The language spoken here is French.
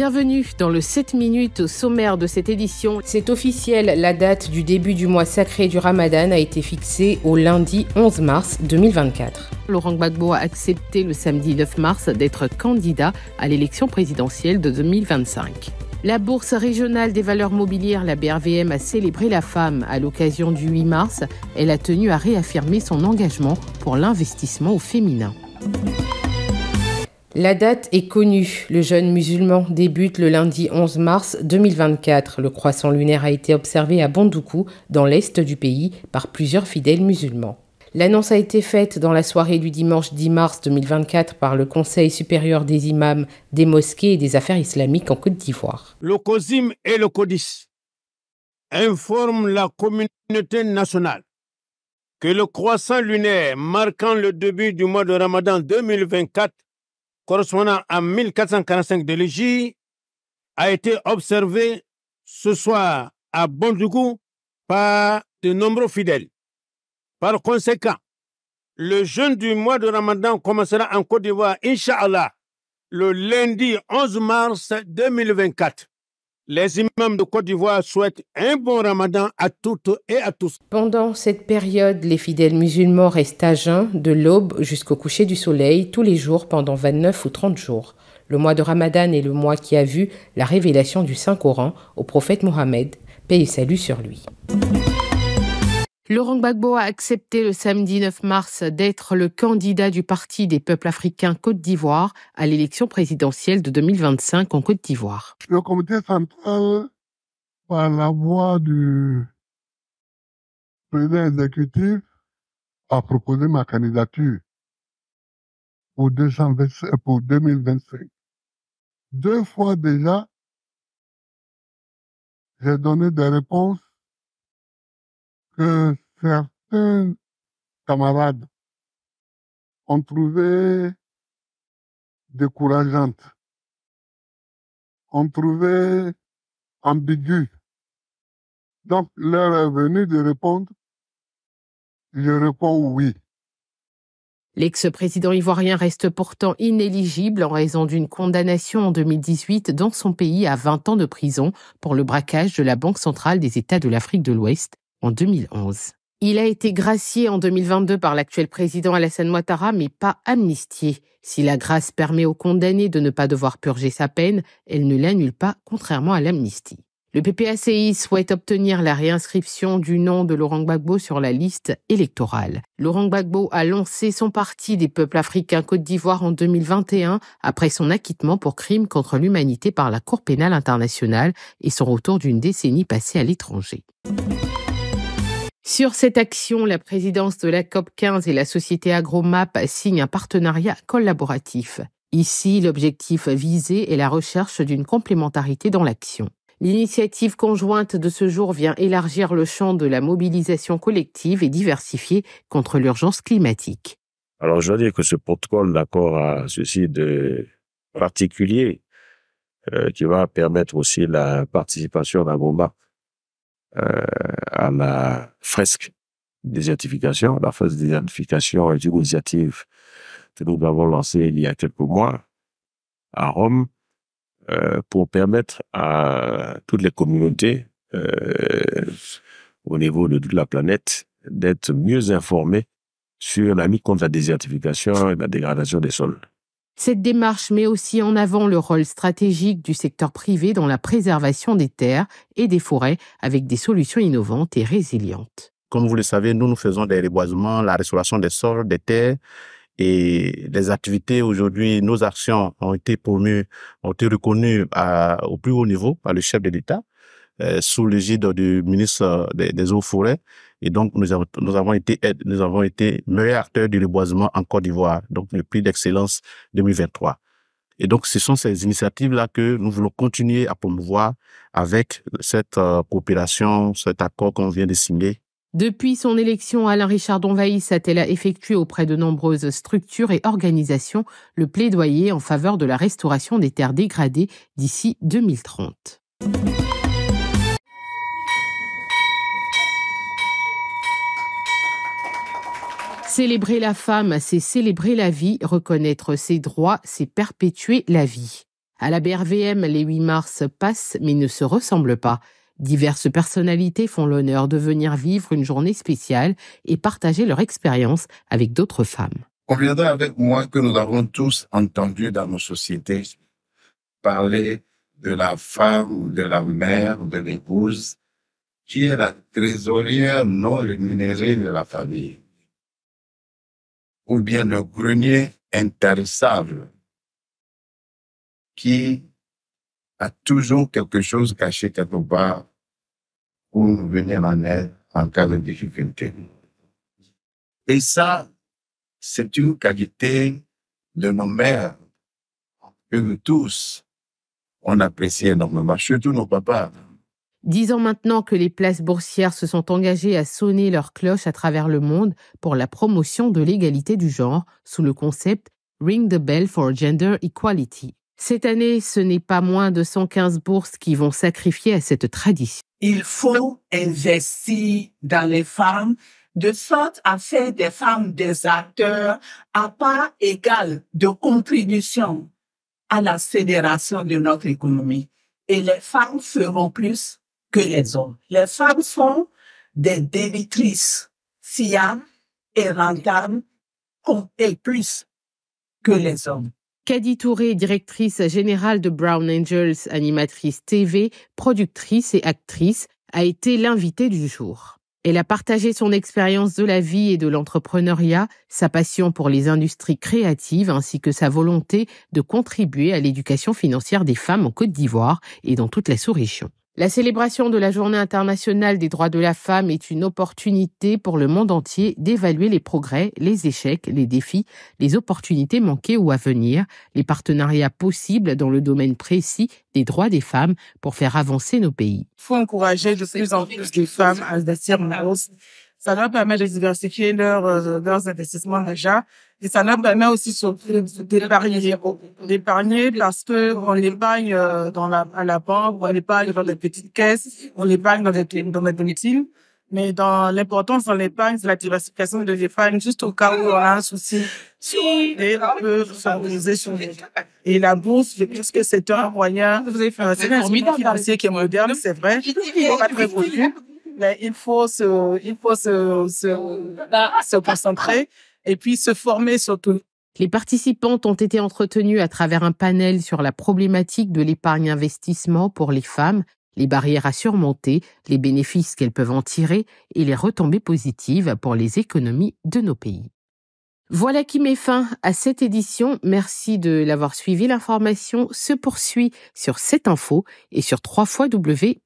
Bienvenue dans le 7 minutes au sommaire de cette édition. C'est officiel, la date du début du mois sacré du Ramadan a été fixée au lundi 11 mars 2024. Laurent Gbagbo a accepté le samedi 9 mars d'être candidat à l'élection présidentielle de 2025. La Bourse régionale des valeurs mobilières, la BRVM, a célébré la femme à l'occasion du 8 mars. Elle a tenu à réaffirmer son engagement pour l'investissement au féminin. La date est connue. Le jeune musulman débute le lundi 11 mars 2024. Le croissant lunaire a été observé à Bondoukou, dans l'est du pays, par plusieurs fidèles musulmans. L'annonce a été faite dans la soirée du dimanche 10 mars 2024 par le Conseil supérieur des imams des mosquées et des affaires islamiques en Côte d'Ivoire. Le COSIM et le CODIS informent la communauté nationale que le croissant lunaire marquant le début du mois de Ramadan 2024 correspondant à 1445 de l'Égypte, a été observé ce soir à Bondougou par de nombreux fidèles. Par conséquent, le jeûne du mois de Ramadan commencera en Côte d'Ivoire, Inch'Allah, le lundi 11 mars 2024. Les imams de Côte d'Ivoire souhaitent un bon ramadan à toutes et à tous. Pendant cette période, les fidèles musulmans restent à jeun de l'aube jusqu'au coucher du soleil tous les jours pendant 29 ou 30 jours. Le mois de Ramadan est le mois qui a vu la révélation du Saint-Coran au prophète Mohammed, paix et salut sur lui. Laurent Gbagbo a accepté le samedi 9 mars d'être le candidat du Parti des peuples africains Côte d'Ivoire à l'élection présidentielle de 2025 en Côte d'Ivoire. Le comité central, par la voix du président exécutif, a proposé ma candidature pour, pour 2025. Deux fois déjà, j'ai donné des réponses certains euh, euh, camarades ont trouvé décourageante, ont trouvé ambiguë. Donc, l'heure est venue de répondre, je réponds oui. L'ex-président ivoirien reste pourtant inéligible en raison d'une condamnation en 2018 dans son pays à 20 ans de prison pour le braquage de la Banque centrale des États de l'Afrique de l'Ouest, en 2011. Il a été gracié en 2022 par l'actuel président Alassane Ouattara, mais pas amnistié. Si la grâce permet aux condamnés de ne pas devoir purger sa peine, elle ne l'annule pas, contrairement à l'amnistie. Le PPACI souhaite obtenir la réinscription du nom de Laurent Gbagbo sur la liste électorale. Laurent Gbagbo a lancé son parti des peuples africains Côte d'Ivoire en 2021 après son acquittement pour crimes contre l'humanité par la Cour pénale internationale et son retour d'une décennie passée à l'étranger. Sur cette action, la présidence de la COP15 et la société AgroMap signent un partenariat collaboratif. Ici, l'objectif visé est la recherche d'une complémentarité dans l'action. L'initiative conjointe de ce jour vient élargir le champ de la mobilisation collective et diversifier contre l'urgence climatique. Alors je dois dire que ce protocole d'accord a ceci de particulier euh, qui va permettre aussi la participation d'Agromap, euh, à la fresque désertification, la phase de désertification et une initiative que nous avons lancée il y a quelques mois à Rome euh, pour permettre à toutes les communautés euh, au niveau de toute la planète d'être mieux informées sur la mise contre la désertification et la dégradation des sols. Cette démarche met aussi en avant le rôle stratégique du secteur privé dans la préservation des terres et des forêts avec des solutions innovantes et résilientes. Comme vous le savez, nous, nous faisons des reboisements, la restauration des sols, des terres et les activités aujourd'hui, nos actions ont été promues, ont été reconnues au plus haut niveau par le chef de l'État, euh, sous l'égide du ministre euh, des, des Eaux Forêts et donc, nous avons, été, nous avons été meilleurs acteurs du reboisement en Côte d'Ivoire. Donc, le prix d'excellence 2023. Et donc, ce sont ces initiatives-là que nous voulons continuer à promouvoir avec cette euh, coopération, cet accord qu'on vient de signer depuis son élection, Alain Richard Donvaïs a-t-elle effectué auprès de nombreuses structures et organisations le plaidoyer en faveur de la restauration des terres dégradées d'ici 2030. Célébrer la femme, c'est célébrer la vie, reconnaître ses droits, c'est perpétuer la vie. À la BRVM, les 8 mars passent mais ne se ressemblent pas. Diverses personnalités font l'honneur de venir vivre une journée spéciale et partager leur expérience avec d'autres femmes. viendra avec moi que nous avons tous entendu dans nos sociétés parler de la femme, de la mère, de l'épouse, qui est la trésorière non rémunérée de la famille ou bien le grenier intarissable qui a toujours quelque chose caché quelque part pour nous venir en aide en cas de difficulté. Et ça, c'est une qualité de nos mères que nous tous, on énormément, surtout nos papas. Disons maintenant que les places boursières se sont engagées à sonner leur cloche à travers le monde pour la promotion de l'égalité du genre sous le concept Ring the Bell for Gender Equality. Cette année, ce n'est pas moins de 115 bourses qui vont sacrifier à cette tradition. Il faut investir dans les femmes de sorte à faire des femmes des acteurs à part égale de contribution à la fédération de notre économie. Et les femmes feront plus que les hommes. Les femmes sont des débitrices fiables et rentables et plus que les hommes. Caddy Touré, directrice générale de Brown Angels, animatrice TV, productrice et actrice, a été l'invitée du jour. Elle a partagé son expérience de la vie et de l'entrepreneuriat, sa passion pour les industries créatives ainsi que sa volonté de contribuer à l'éducation financière des femmes en Côte d'Ivoire et dans toute la sous-région. La célébration de la Journée internationale des droits de la femme est une opportunité pour le monde entier d'évaluer les progrès, les échecs, les défis, les opportunités manquées ou à venir, les partenariats possibles dans le domaine précis des droits des femmes pour faire avancer nos pays. Il faut encourager de plus en plus les femmes à ça leur permet de diversifier leurs, euh, leurs investissements déjà. Et ça leur permet aussi d'épargner. Oh, d'épargner parce que on l'épargne euh, dans la, à la banque, on l'épargne dans des petites caisses, on l'épargne dans des, dans des Mais dans l'importance dans l'épargne, c'est la diversification de l'épargne, juste au cas où on a un souci. Et on peut s'organiser sur les... Et la bourse, je pense que c'est un moyen, fait un système financier qui est moderne, c'est vrai, il faut se, se, bah, se, concentrer et puis se former surtout. Les participantes ont été entretenues à travers un panel sur la problématique de l'épargne investissement pour les femmes, les barrières à surmonter, les bénéfices qu'elles peuvent en tirer et les retombées positives pour les économies de nos pays. Voilà qui met fin à cette édition. Merci de l'avoir suivi. L'information se poursuit sur cette info et sur www.cetinfo.ci.